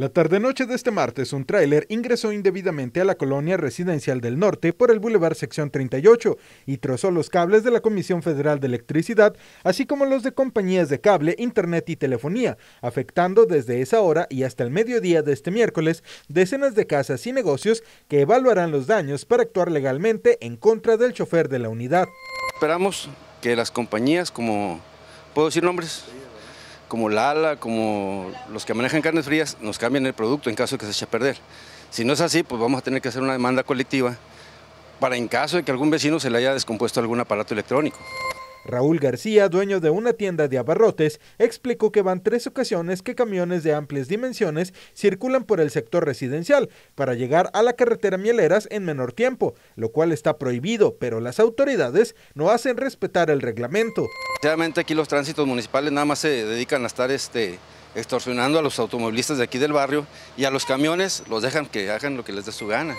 La tarde-noche de este martes, un tráiler ingresó indebidamente a la colonia residencial del norte por el Boulevard Sección 38 y trozó los cables de la Comisión Federal de Electricidad, así como los de compañías de cable, internet y telefonía, afectando desde esa hora y hasta el mediodía de este miércoles decenas de casas y negocios que evaluarán los daños para actuar legalmente en contra del chofer de la unidad. Esperamos que las compañías como... ¿Puedo decir nombres? como Lala, como los que manejan carnes frías, nos cambian el producto en caso de que se eche a perder. Si no es así, pues vamos a tener que hacer una demanda colectiva para en caso de que algún vecino se le haya descompuesto algún aparato electrónico. Raúl García, dueño de una tienda de abarrotes, explicó que van tres ocasiones que camiones de amplias dimensiones circulan por el sector residencial para llegar a la carretera Mieleras en menor tiempo, lo cual está prohibido, pero las autoridades no hacen respetar el reglamento. Realmente aquí los tránsitos municipales nada más se dedican a estar este, extorsionando a los automovilistas de aquí del barrio y a los camiones los dejan que hagan lo que les dé su gana.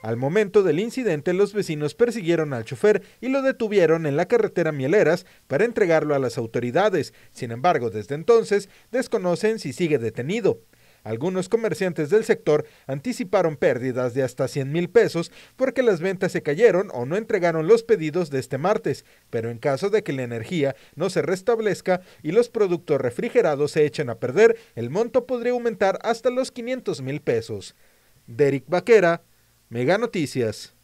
Al momento del incidente, los vecinos persiguieron al chofer y lo detuvieron en la carretera Mieleras para entregarlo a las autoridades. Sin embargo, desde entonces desconocen si sigue detenido. Algunos comerciantes del sector anticiparon pérdidas de hasta 100 mil pesos porque las ventas se cayeron o no entregaron los pedidos de este martes, pero en caso de que la energía no se restablezca y los productos refrigerados se echen a perder, el monto podría aumentar hasta los 500 mil pesos. Derek Vaquera, Mega Noticias.